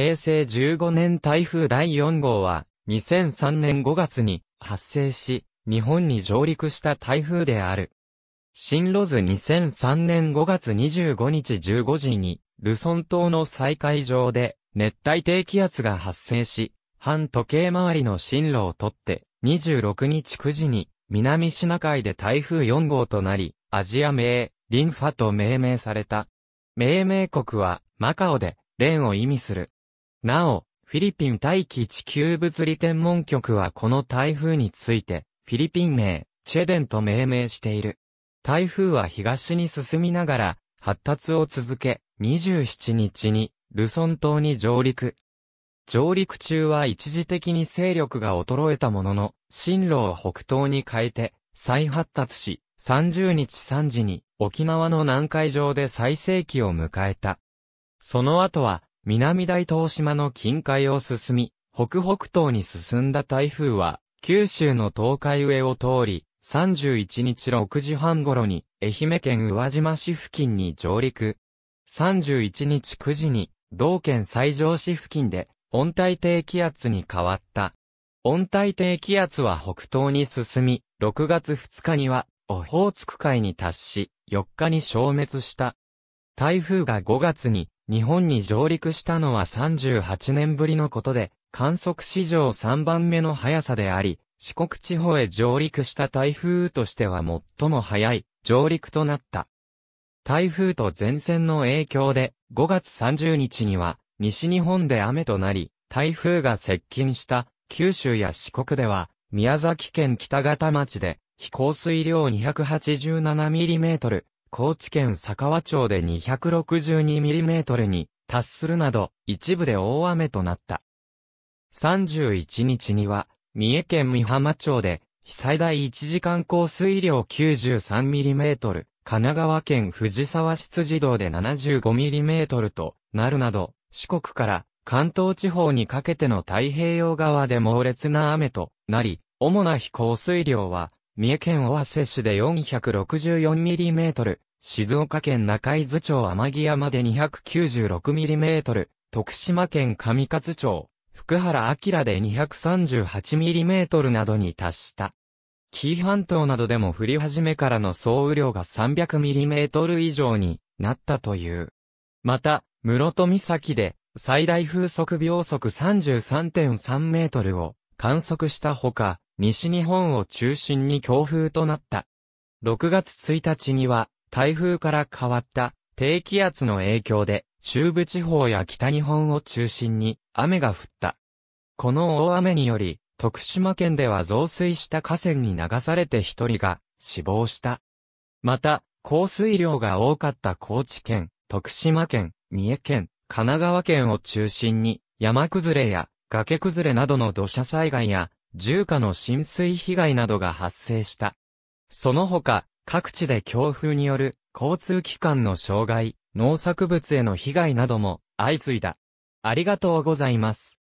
平成15年台風第4号は、2003年5月に発生し、日本に上陸した台風である。進路図2003年5月25日15時に、ルソン島の再海上で、熱帯低気圧が発生し、反時計回りの進路をとって、26日9時に、南シナ海で台風4号となり、アジア名、リンファと命名された。命名国は、マカオで、レンを意味する。なお、フィリピン大気地球物理天文局はこの台風について、フィリピン名、チェデンと命名している。台風は東に進みながら、発達を続け、27日に、ルソン島に上陸。上陸中は一時的に勢力が衰えたものの、進路を北東に変えて、再発達し、30日3時に沖縄の南海上で最盛期を迎えた。その後は南大東島の近海を進み、北北東に進んだ台風は、九州の東海上を通り、31日6時半頃に、愛媛県宇和島市付近に上陸。31日9時に、同県西条市付近で、温帯低気圧に変わった。温帯低気圧は北東に進み、6月2日には、オホーツク海に達し、4日に消滅した。台風が5月に日本に上陸したのは38年ぶりのことで、観測史上3番目の速さであり、四国地方へ上陸した台風としては最も早い上陸となった。台風と前線の影響で5月30日には西日本で雨となり、台風が接近した九州や四国では宮崎県北方町で飛行水量2 8 7トル、高知県佐川町で2 6 2トルに達するなど、一部で大雨となった。31日には、三重県美浜町で、最大1時間降水量9 3トル、神奈川県藤沢市自動で7 5トルとなるなど、四国から関東地方にかけての太平洋側で猛烈な雨となり、主な非降水量は、三重県尾鷲市で 464mm、静岡県中伊豆町天城山で 296mm、徳島県上勝町、福原明で 238mm などに達した。紀伊半島などでも降り始めからの総雨量が 300mm 以上になったという。また、室戸岬で最大風速秒速33.3メートルを観測したほか、西日本を中心に強風となった。6月1日には、台風から変わった低気圧の影響で、中部地方や北日本を中心に雨が降った。この大雨により、徳島県では増水した河川に流されて一人が死亡した。また、降水量が多かった高知県、徳島県、三重県、神奈川県を中心に、山崩れや崖崩れなどの土砂災害や住家の浸水被害などが発生した。その他、各地で強風による交通機関の障害、農作物への被害なども相次いだ。ありがとうございます。